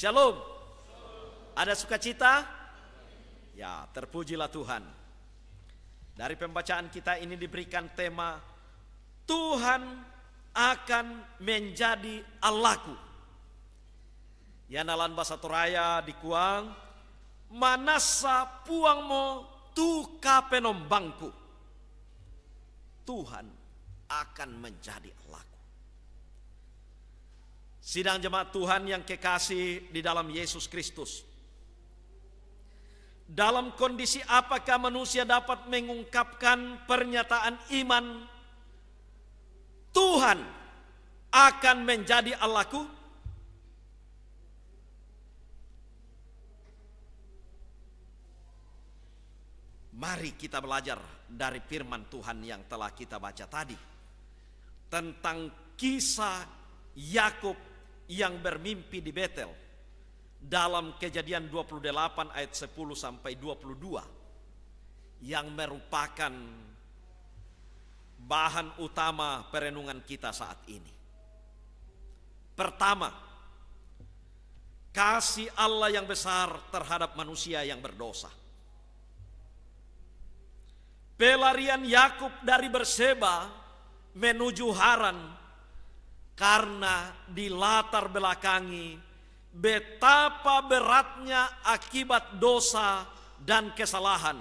Shalom. Ada sukacita? Ya, terpujilah Tuhan. Dari pembacaan kita ini diberikan tema Tuhan akan menjadi Allahku. Ya nalan bahasa Toraya di Kuang, manasa puang mo tu penombangku. Tuhan akan menjadi allah Sidang jemaat Tuhan yang kekasih di dalam Yesus Kristus. Dalam kondisi apakah manusia dapat mengungkapkan pernyataan iman Tuhan akan menjadi Allahku? Mari kita belajar dari firman Tuhan yang telah kita baca tadi tentang kisah Yakub yang bermimpi di Betel dalam kejadian 28 ayat 10 sampai 22 yang merupakan bahan utama perenungan kita saat ini. Pertama, kasih Allah yang besar terhadap manusia yang berdosa. Pelarian Yakub dari Berseba menuju Haran karena dilatar belakangi betapa beratnya akibat dosa dan kesalahan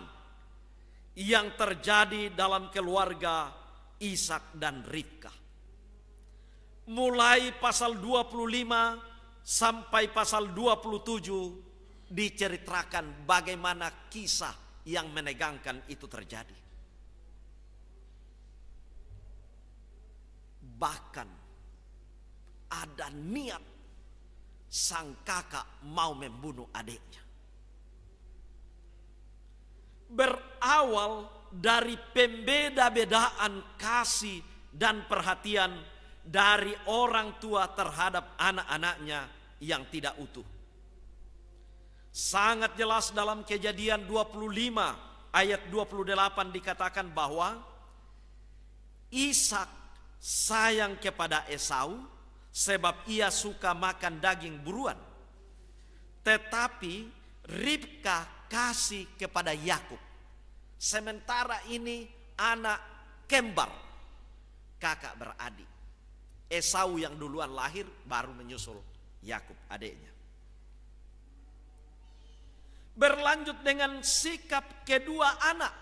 yang terjadi dalam keluarga Ishak dan Ribka. Mulai pasal 25 sampai pasal 27 diceritakan bagaimana kisah yang menegangkan itu terjadi. Bahkan ada niat sang kakak mau membunuh adiknya. Berawal dari pembeda-bedaan kasih dan perhatian dari orang tua terhadap anak-anaknya yang tidak utuh. Sangat jelas dalam kejadian 25 ayat 28 dikatakan bahwa Ishak sayang kepada Esau sebab ia suka makan daging buruan. Tetapi Ribka kasih kepada Yakub. Sementara ini anak kembar kakak beradik. Esau yang duluan lahir baru menyusul Yakub adiknya. Berlanjut dengan sikap kedua anak.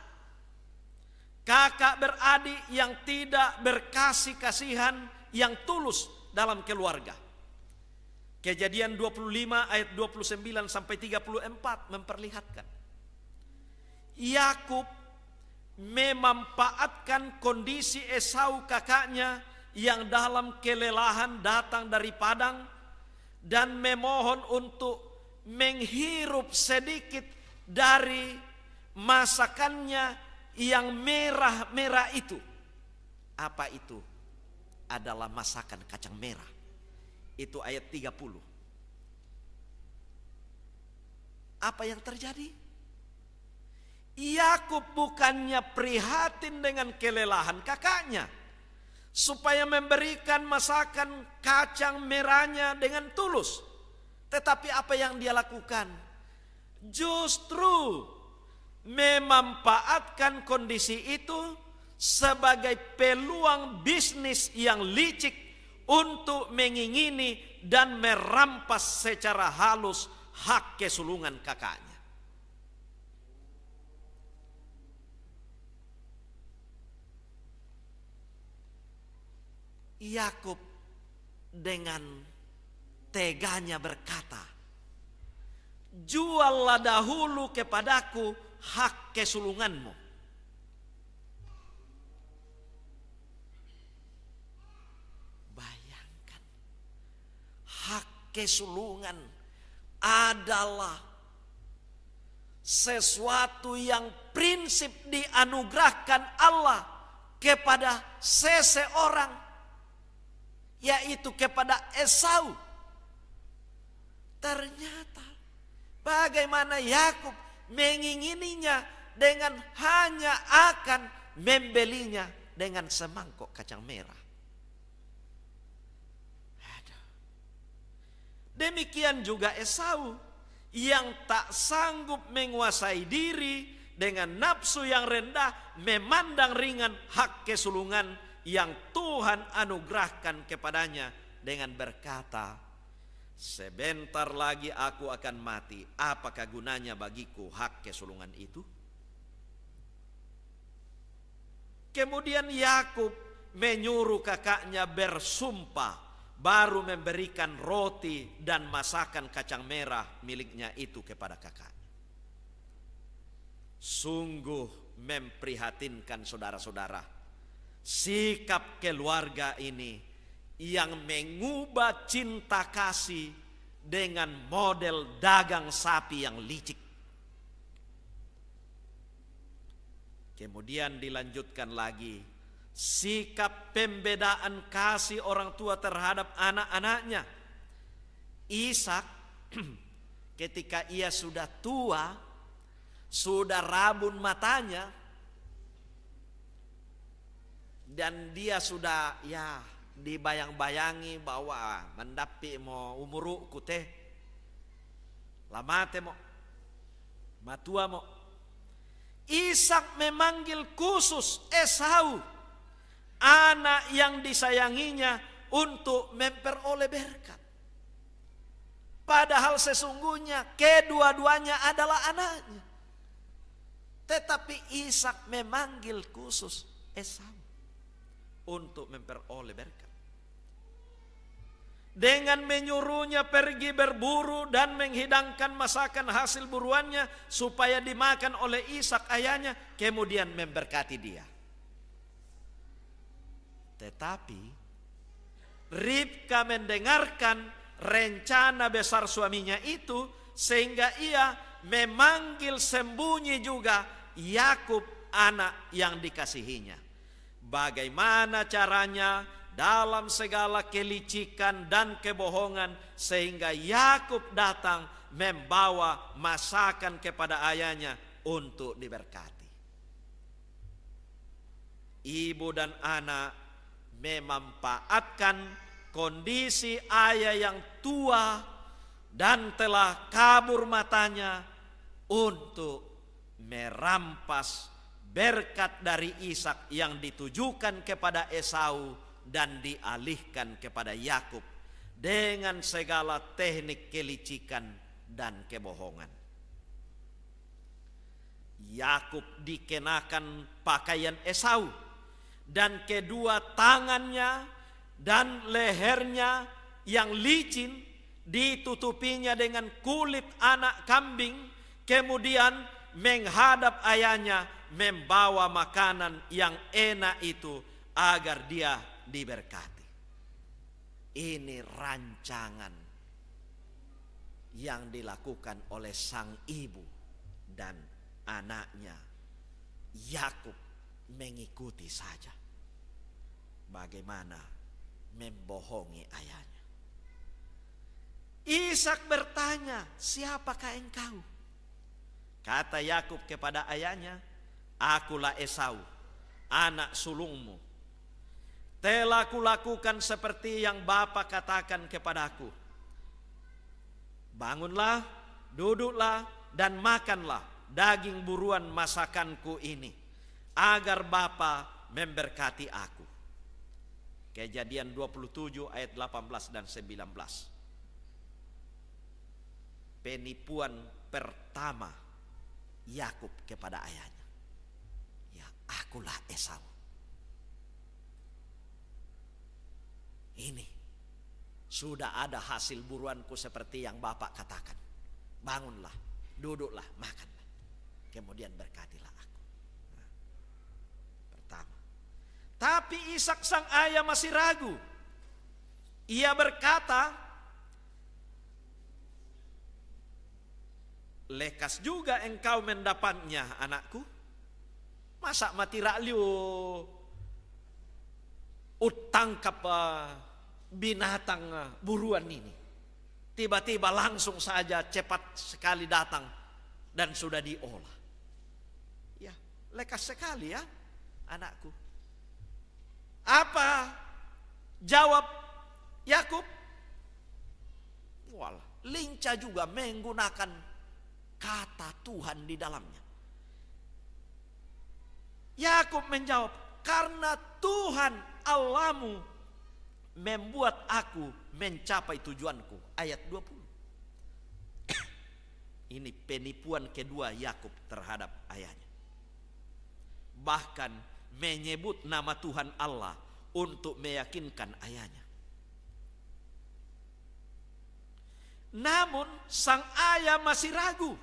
Kakak beradik yang tidak berkasih kasihan yang tulus dalam keluarga. Kejadian 25 ayat 29 sampai 34 memperlihatkan. Yakub memanfaatkan kondisi Esau kakaknya yang dalam kelelahan datang dari padang dan memohon untuk menghirup sedikit dari masakannya yang merah-merah itu. Apa itu? adalah masakan kacang merah. Itu ayat 30. Apa yang terjadi? Yakub bukannya prihatin dengan kelelahan kakaknya supaya memberikan masakan kacang merahnya dengan tulus. Tetapi apa yang dia lakukan? Justru memanfaatkan kondisi itu sebagai peluang bisnis yang licik untuk mengingini dan merampas secara halus hak kesulungan kakaknya. Yakub dengan teganya berkata, "Juallah dahulu kepadaku hak kesulunganmu." kesulungan adalah sesuatu yang prinsip dianugerahkan Allah kepada seseorang yaitu kepada Esau ternyata bagaimana Yakub mengingininya dengan hanya akan membelinya dengan semangkuk kacang merah Demikian juga Esau yang tak sanggup menguasai diri dengan nafsu yang rendah memandang ringan hak kesulungan yang Tuhan anugerahkan kepadanya dengan berkata, Sebentar lagi aku akan mati. Apakah gunanya bagiku hak kesulungan itu? Kemudian Yakub menyuruh kakaknya bersumpah baru memberikan roti dan masakan kacang merah miliknya itu kepada kakak. Sungguh memprihatinkan saudara-saudara. Sikap keluarga ini yang mengubah cinta kasih dengan model dagang sapi yang licik. Kemudian dilanjutkan lagi sikap pembedaan kasih orang tua terhadap anak-anaknya. Ishak ketika ia sudah tua, sudah rabun matanya dan dia sudah ya dibayang-bayangi bahwa ah, mendapi mau umurku teh teh mau matua mau Ishak memanggil khusus Esau anak yang disayanginya untuk memperoleh berkat. Padahal sesungguhnya kedua-duanya adalah anaknya. Tetapi Ishak memanggil khusus Esau untuk memperoleh berkat. Dengan menyuruhnya pergi berburu dan menghidangkan masakan hasil buruannya supaya dimakan oleh Ishak ayahnya, kemudian memberkati dia. Tetapi Ribka mendengarkan rencana besar suaminya itu sehingga ia memanggil sembunyi juga Yakub anak yang dikasihinya. Bagaimana caranya dalam segala kelicikan dan kebohongan sehingga Yakub datang membawa masakan kepada ayahnya untuk diberkati. Ibu dan anak memanfaatkan kondisi ayah yang tua dan telah kabur matanya untuk merampas berkat dari Ishak yang ditujukan kepada Esau dan dialihkan kepada Yakub dengan segala teknik kelicikan dan kebohongan. Yakub dikenakan pakaian Esau dan kedua tangannya dan lehernya yang licin ditutupinya dengan kulit anak kambing kemudian menghadap ayahnya membawa makanan yang enak itu agar dia diberkati ini rancangan yang dilakukan oleh sang ibu dan anaknya Yakub mengikuti saja bagaimana membohongi ayahnya. Ishak bertanya, "Siapakah engkau?" Kata Yakub kepada ayahnya, "Akulah Esau, anak sulungmu. Telah kulakukan seperti yang Bapa katakan kepadaku. Bangunlah, duduklah dan makanlah daging buruan masakanku ini." agar Bapa memberkati aku. Kejadian 27 ayat 18 dan 19. Penipuan pertama Yakub kepada ayahnya. Ya, akulah Esau. Ini sudah ada hasil buruanku seperti yang Bapak katakan. Bangunlah, duduklah, makanlah. Kemudian berkatilah Tapi Ishak sang ayah masih ragu. Ia berkata, lekas juga engkau mendapatnya anakku. Masa mati utang utangkap eh, binatang eh, buruan ini. Tiba-tiba langsung saja cepat sekali datang dan sudah diolah. Ya, lekas sekali ya anakku. Apa jawab Yakub? Walah, lincah juga menggunakan kata Tuhan di dalamnya. Yakub menjawab, "Karena Tuhan Allahmu membuat aku mencapai tujuanku." Ayat 20. Ini penipuan kedua Yakub terhadap ayahnya. Bahkan menyebut nama Tuhan Allah untuk meyakinkan ayahnya. Namun sang ayah masih ragu.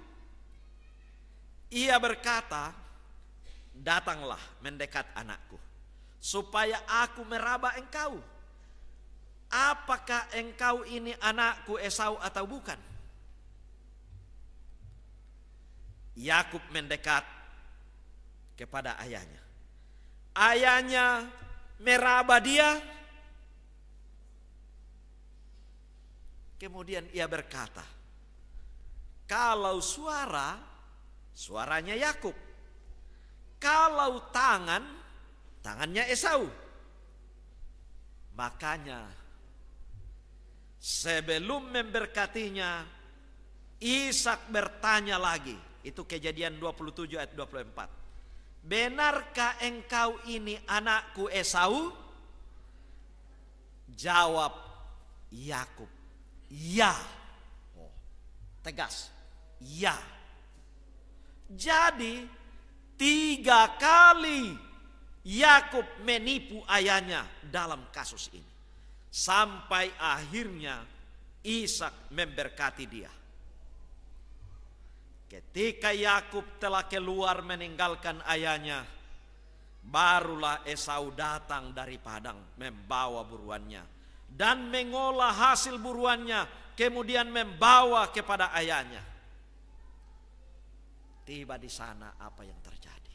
Ia berkata, "Datanglah mendekat anakku, supaya aku meraba engkau. Apakah engkau ini anakku Esau atau bukan?" Yakub mendekat kepada ayahnya ayahnya Meraba dia. Kemudian ia berkata, kalau suara, suaranya Yakub. Kalau tangan, tangannya Esau. Makanya sebelum memberkatinya, Ishak bertanya lagi. Itu kejadian 27 ayat 24 benarkah engkau ini anakku Esau? Jawab Yakub, ya. Oh, tegas, ya. Jadi tiga kali Yakub menipu ayahnya dalam kasus ini. Sampai akhirnya Ishak memberkati dia. Ketika Yakub telah keluar meninggalkan ayahnya, barulah Esau datang dari padang membawa buruannya dan mengolah hasil buruannya, kemudian membawa kepada ayahnya. Tiba di sana apa yang terjadi?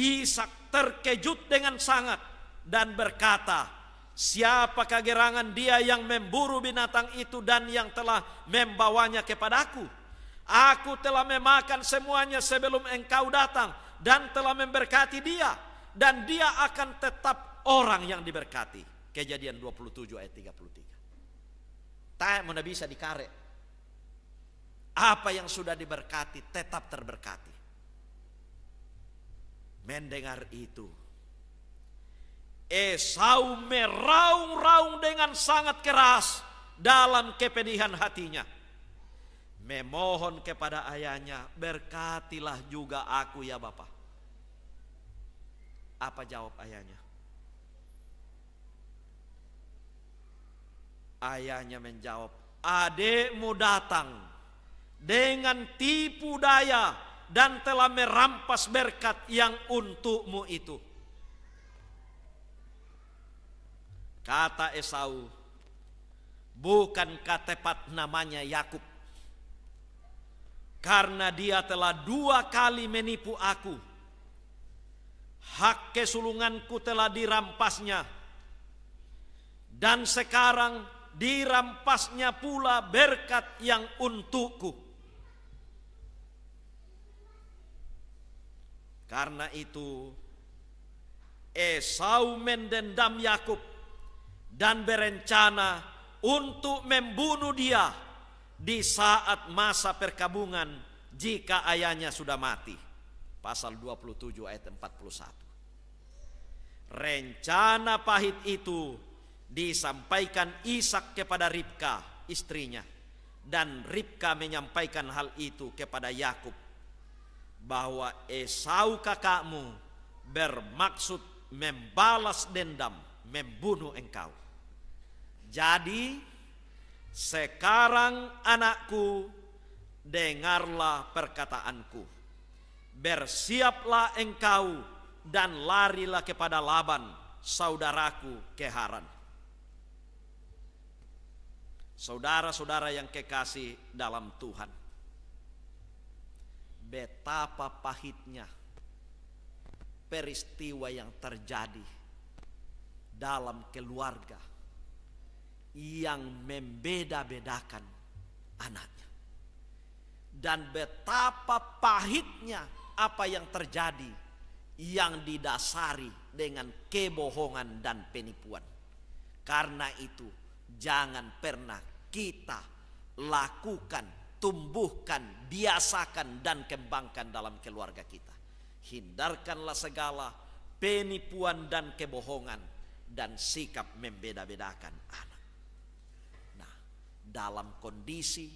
Ishak terkejut dengan sangat dan berkata, Siapa kagerangan dia yang memburu binatang itu dan yang telah membawanya kepadaku? Aku telah memakan semuanya sebelum engkau datang dan telah memberkati dia dan dia akan tetap orang yang diberkati. Kejadian 27 ayat 33. Tak mana bisa dikarek. Apa yang sudah diberkati tetap terberkati. Mendengar itu Esau meraung-raung dengan sangat keras dalam kepedihan hatinya memohon kepada ayahnya, berkatilah juga aku ya Bapak. Apa jawab ayahnya? Ayahnya menjawab, adikmu datang dengan tipu daya dan telah merampas berkat yang untukmu itu. Kata Esau, bukankah tepat namanya Yakub karena dia telah dua kali menipu aku. Hak kesulunganku telah dirampasnya, dan sekarang dirampasnya pula berkat yang untukku. Karena itu, Esau mendendam Yakub dan berencana untuk membunuh dia di saat masa perkabungan jika ayahnya sudah mati. Pasal 27 ayat 41. Rencana pahit itu disampaikan Ishak kepada Ribka, istrinya. Dan Ribka menyampaikan hal itu kepada Yakub bahwa Esau kakakmu bermaksud membalas dendam, membunuh engkau. Jadi sekarang anakku, dengarlah perkataanku. Bersiaplah engkau dan larilah kepada Laban, saudaraku keharan. Saudara-saudara yang kekasih dalam Tuhan. Betapa pahitnya peristiwa yang terjadi dalam keluarga yang membeda-bedakan anaknya. Dan betapa pahitnya apa yang terjadi yang didasari dengan kebohongan dan penipuan. Karena itu jangan pernah kita lakukan, tumbuhkan, biasakan dan kembangkan dalam keluarga kita. Hindarkanlah segala penipuan dan kebohongan dan sikap membeda-bedakan anak dalam kondisi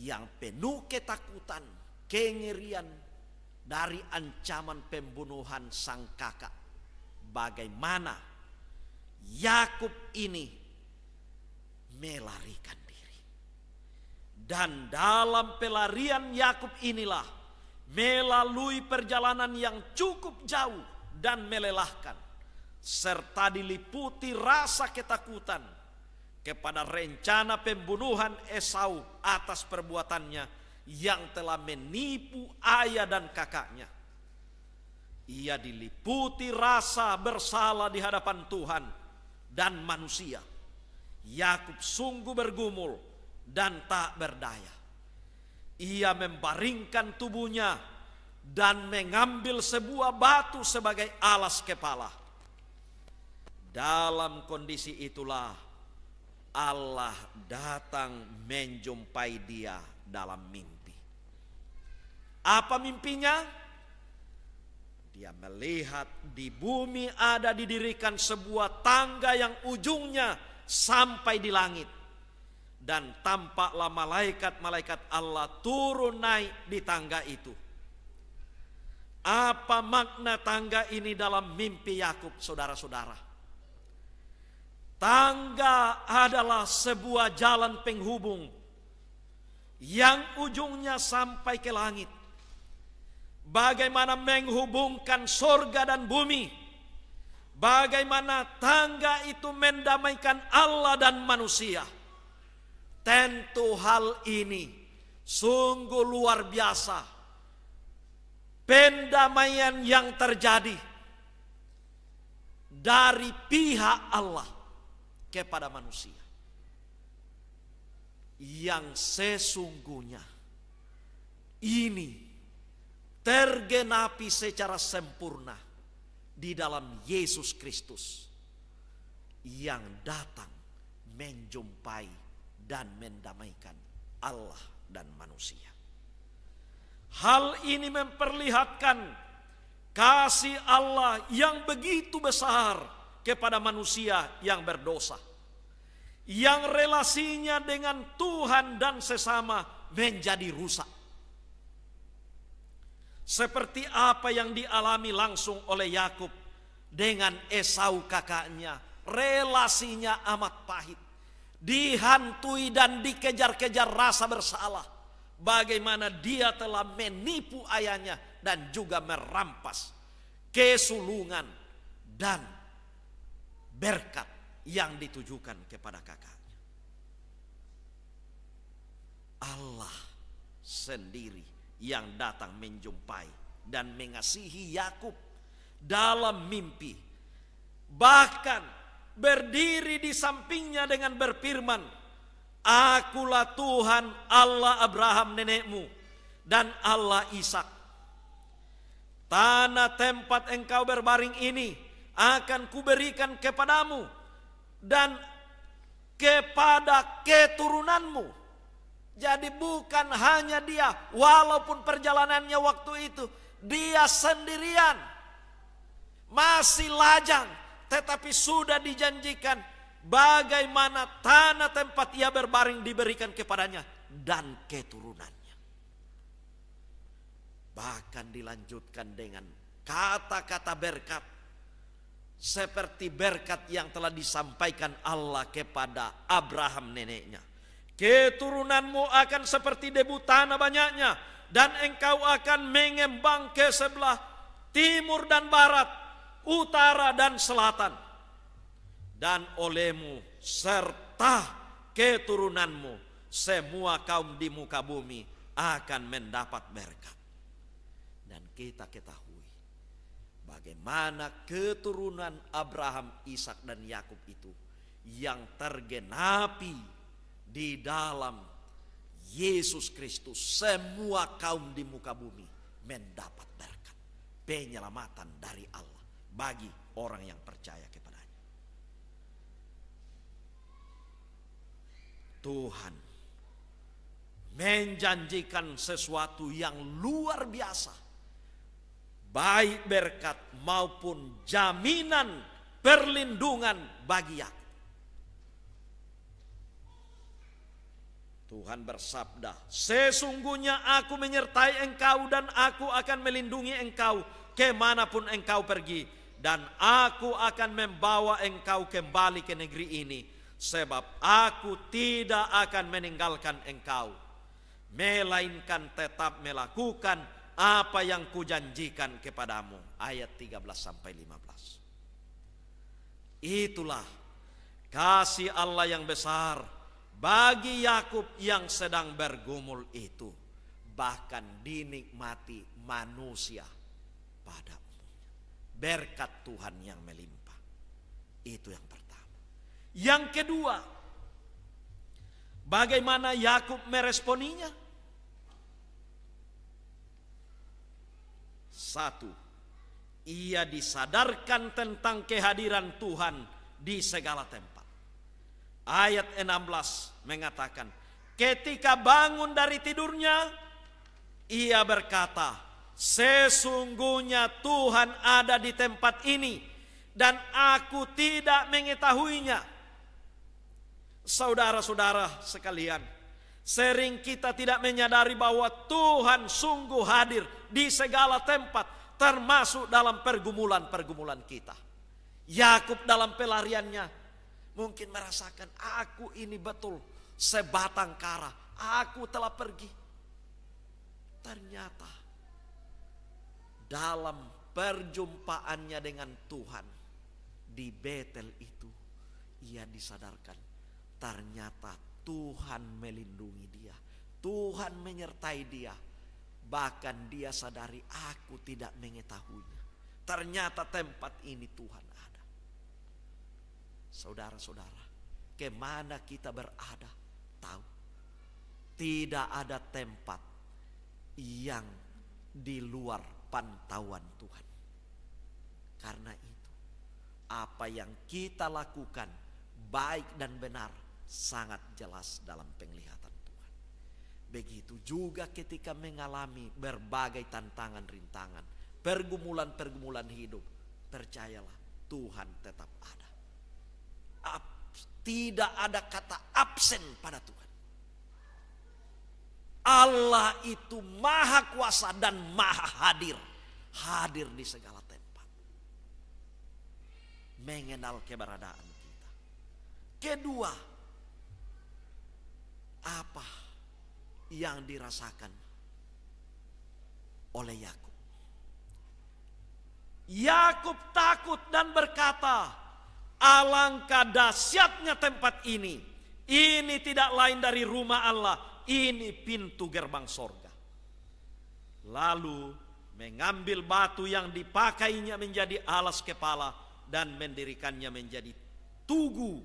yang penuh ketakutan, kengerian dari ancaman pembunuhan sang kakak. Bagaimana Yakub ini melarikan diri. Dan dalam pelarian Yakub inilah melalui perjalanan yang cukup jauh dan melelahkan serta diliputi rasa ketakutan kepada rencana pembunuhan Esau atas perbuatannya yang telah menipu ayah dan kakaknya. Ia diliputi rasa bersalah di hadapan Tuhan dan manusia. Yakub sungguh bergumul dan tak berdaya. Ia membaringkan tubuhnya dan mengambil sebuah batu sebagai alas kepala. Dalam kondisi itulah Allah datang menjumpai dia dalam mimpi. Apa mimpinya? Dia melihat di bumi ada didirikan sebuah tangga yang ujungnya sampai di langit. Dan tampaklah malaikat-malaikat Allah turun naik di tangga itu. Apa makna tangga ini dalam mimpi Yakub, saudara-saudara? Tangga adalah sebuah jalan penghubung yang ujungnya sampai ke langit. Bagaimana menghubungkan sorga dan bumi? Bagaimana tangga itu mendamaikan Allah dan manusia? Tentu hal ini sungguh luar biasa. Pendamaian yang terjadi dari pihak Allah kepada manusia yang sesungguhnya ini tergenapi secara sempurna di dalam Yesus Kristus yang datang menjumpai dan mendamaikan Allah dan manusia. Hal ini memperlihatkan kasih Allah yang begitu besar kepada manusia yang berdosa yang relasinya dengan Tuhan dan sesama menjadi rusak. Seperti apa yang dialami langsung oleh Yakub dengan Esau kakaknya, relasinya amat pahit. Dihantui dan dikejar-kejar rasa bersalah. Bagaimana dia telah menipu ayahnya dan juga merampas kesulungan dan berkat yang ditujukan kepada kakaknya. Allah sendiri yang datang menjumpai dan mengasihi Yakub dalam mimpi. Bahkan berdiri di sampingnya dengan berfirman, "Akulah Tuhan Allah Abraham nenekmu dan Allah Ishak." Tanah tempat engkau berbaring ini akan kuberikan kepadamu dan kepada keturunanmu. Jadi bukan hanya dia, walaupun perjalanannya waktu itu dia sendirian masih lajang, tetapi sudah dijanjikan bagaimana tanah tempat ia berbaring diberikan kepadanya dan keturunannya. Bahkan dilanjutkan dengan kata-kata berkat seperti berkat yang telah disampaikan Allah kepada Abraham neneknya. Keturunanmu akan seperti debu tanah banyaknya dan engkau akan mengembang ke sebelah timur dan barat, utara dan selatan. Dan olehmu serta keturunanmu semua kaum di muka bumi akan mendapat berkat. Dan kita ketahui bagaimana keturunan Abraham, Ishak dan Yakub itu yang tergenapi di dalam Yesus Kristus semua kaum di muka bumi mendapat berkat penyelamatan dari Allah bagi orang yang percaya kepadanya. Tuhan menjanjikan sesuatu yang luar biasa baik berkat maupun jaminan perlindungan bagi aku. Tuhan bersabda, sesungguhnya aku menyertai engkau dan aku akan melindungi engkau kemanapun engkau pergi. Dan aku akan membawa engkau kembali ke negeri ini. Sebab aku tidak akan meninggalkan engkau. Melainkan tetap melakukan apa yang kujanjikan kepadamu. Ayat 13 sampai 15. Itulah kasih Allah yang besar bagi Yakub yang sedang bergumul itu. Bahkan dinikmati manusia pada Berkat Tuhan yang melimpah. Itu yang pertama. Yang kedua, bagaimana Yakub meresponinya? Satu, ia disadarkan tentang kehadiran Tuhan di segala tempat. Ayat 16 mengatakan, ketika bangun dari tidurnya, ia berkata, sesungguhnya Tuhan ada di tempat ini dan aku tidak mengetahuinya. Saudara-saudara sekalian, Sering kita tidak menyadari bahwa Tuhan sungguh hadir di segala tempat, termasuk dalam pergumulan-pergumulan kita. Yakub dalam pelariannya mungkin merasakan aku ini betul sebatang kara, aku telah pergi. Ternyata dalam perjumpaannya dengan Tuhan di Betel itu ia disadarkan ternyata Tuhan melindungi dia. Tuhan menyertai dia. Bahkan dia sadari aku tidak mengetahuinya. Ternyata tempat ini Tuhan ada. Saudara-saudara, kemana kita berada? Tahu. Tidak ada tempat yang di luar pantauan Tuhan. Karena itu, apa yang kita lakukan baik dan benar sangat jelas dalam penglihatan Tuhan. Begitu juga ketika mengalami berbagai tantangan rintangan, pergumulan-pergumulan hidup, percayalah Tuhan tetap ada. tidak ada kata absen pada Tuhan. Allah itu maha kuasa dan maha hadir. Hadir di segala tempat. Mengenal keberadaan kita. Kedua, apa yang dirasakan oleh Yakub. Yakub takut dan berkata, "Alangkah dahsyatnya tempat ini. Ini tidak lain dari rumah Allah, ini pintu gerbang sorga." Lalu mengambil batu yang dipakainya menjadi alas kepala dan mendirikannya menjadi tugu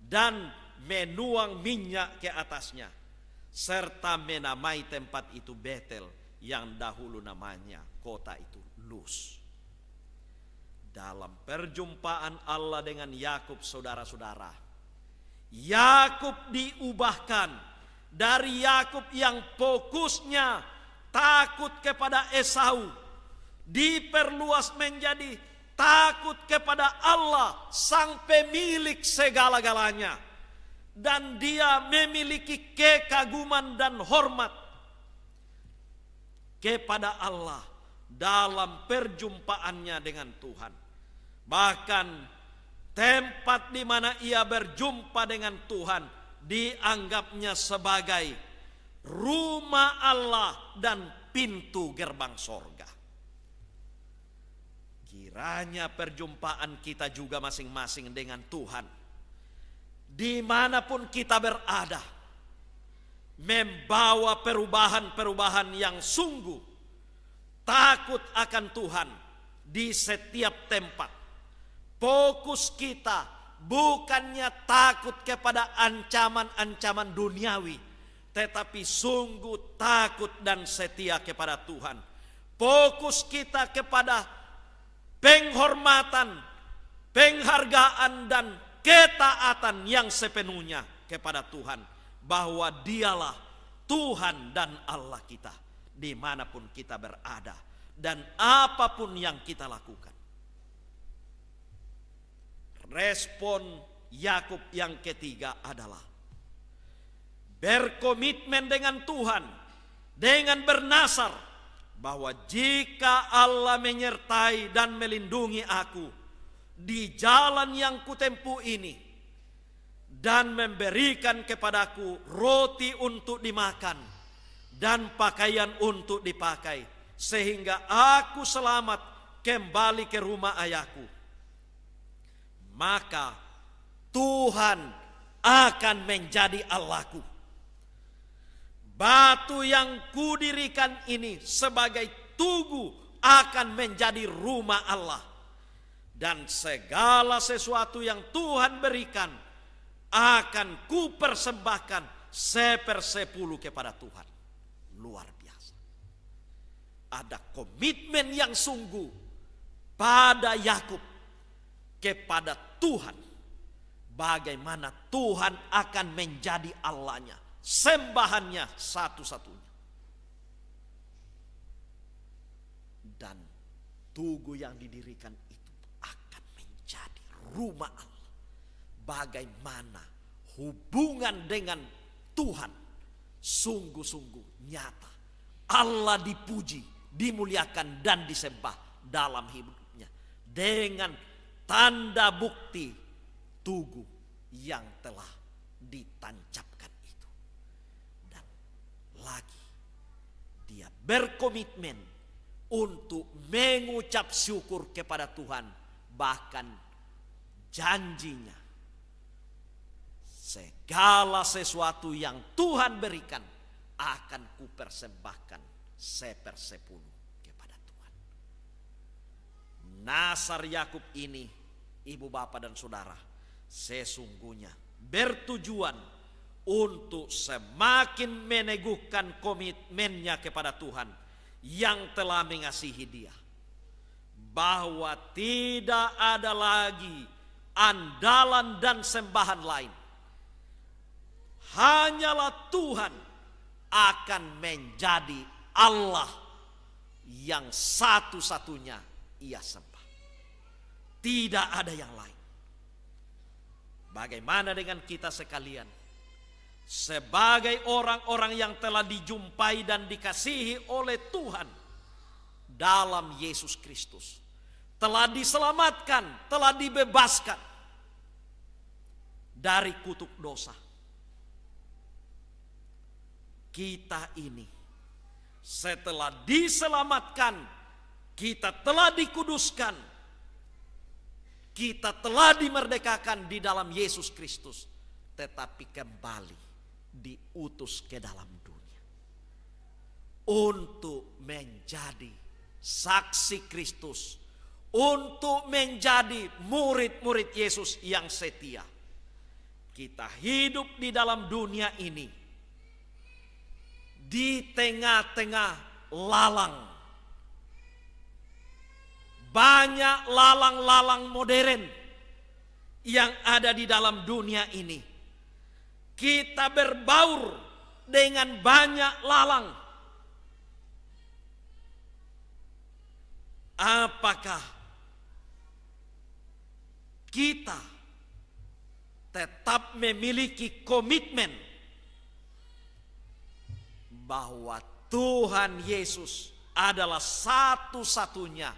dan menuang minyak ke atasnya serta menamai tempat itu Betel yang dahulu namanya kota itu Luz. Dalam perjumpaan Allah dengan Yakub saudara-saudara, Yakub diubahkan dari Yakub yang fokusnya takut kepada Esau diperluas menjadi takut kepada Allah sang pemilik segala-galanya dan dia memiliki kekaguman dan hormat kepada Allah dalam perjumpaannya dengan Tuhan. Bahkan tempat di mana ia berjumpa dengan Tuhan dianggapnya sebagai rumah Allah dan pintu gerbang sorga. Kiranya perjumpaan kita juga masing-masing dengan Tuhan dimanapun kita berada, membawa perubahan-perubahan yang sungguh, takut akan Tuhan di setiap tempat. Fokus kita bukannya takut kepada ancaman-ancaman duniawi, tetapi sungguh takut dan setia kepada Tuhan. Fokus kita kepada penghormatan, penghargaan, dan ketaatan yang sepenuhnya kepada Tuhan bahwa dialah Tuhan dan Allah kita dimanapun kita berada dan apapun yang kita lakukan respon Yakub yang ketiga adalah berkomitmen dengan Tuhan dengan bernasar bahwa jika Allah menyertai dan melindungi aku di jalan yang kutempuh ini dan memberikan kepadaku roti untuk dimakan dan pakaian untuk dipakai sehingga aku selamat kembali ke rumah ayahku maka Tuhan akan menjadi Allahku batu yang kudirikan ini sebagai tugu akan menjadi rumah Allah dan segala sesuatu yang Tuhan berikan akan kupersembahkan sepersepuluh kepada Tuhan. Luar biasa. Ada komitmen yang sungguh pada Yakub kepada Tuhan. Bagaimana Tuhan akan menjadi Allahnya, sembahannya satu-satunya. Dan tugu yang didirikan rumah Allah. Bagaimana hubungan dengan Tuhan sungguh-sungguh nyata. Allah dipuji, dimuliakan dan disembah dalam hidupnya. Dengan tanda bukti tugu yang telah ditancapkan itu. Dan lagi dia berkomitmen untuk mengucap syukur kepada Tuhan bahkan janjinya. Segala sesuatu yang Tuhan berikan akan kupersembahkan sepersepuluh kepada Tuhan. Nasar Yakub ini, ibu bapak dan saudara, sesungguhnya bertujuan untuk semakin meneguhkan komitmennya kepada Tuhan yang telah mengasihi dia. Bahwa tidak ada lagi andalan dan sembahan lain. Hanyalah Tuhan akan menjadi Allah yang satu-satunya ia sembah. Tidak ada yang lain. Bagaimana dengan kita sekalian? Sebagai orang-orang yang telah dijumpai dan dikasihi oleh Tuhan dalam Yesus Kristus telah diselamatkan, telah dibebaskan dari kutuk dosa. Kita ini setelah diselamatkan, kita telah dikuduskan, kita telah dimerdekakan di dalam Yesus Kristus, tetapi kembali diutus ke dalam dunia untuk menjadi saksi Kristus untuk menjadi murid-murid Yesus yang setia. Kita hidup di dalam dunia ini di tengah-tengah lalang. Banyak lalang-lalang modern yang ada di dalam dunia ini. Kita berbaur dengan banyak lalang. Apakah kita tetap memiliki komitmen bahwa Tuhan Yesus adalah satu-satunya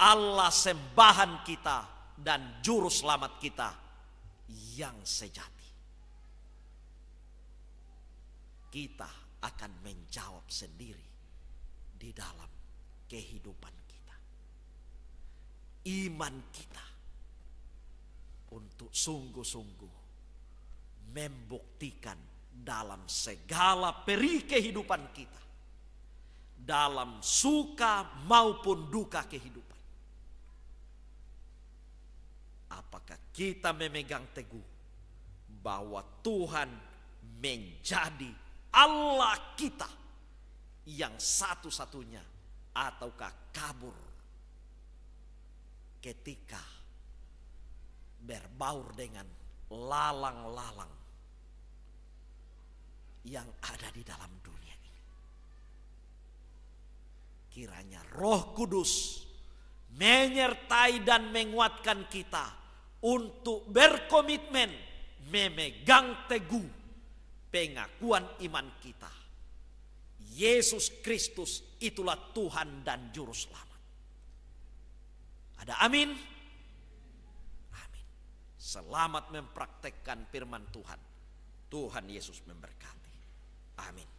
Allah sembahan kita dan juru selamat kita yang sejati. Kita akan menjawab sendiri di dalam kehidupan kita. Iman kita untuk sungguh-sungguh membuktikan dalam segala peri kehidupan kita. Dalam suka maupun duka kehidupan. Apakah kita memegang teguh bahwa Tuhan menjadi Allah kita yang satu-satunya ataukah kabur ketika berbaur dengan lalang-lalang yang ada di dalam dunia ini. Kiranya Roh Kudus menyertai dan menguatkan kita untuk berkomitmen memegang teguh pengakuan iman kita. Yesus Kristus itulah Tuhan dan juru selamat. Ada amin. Selamat mempraktekkan firman Tuhan. Tuhan Yesus memberkati. Amin.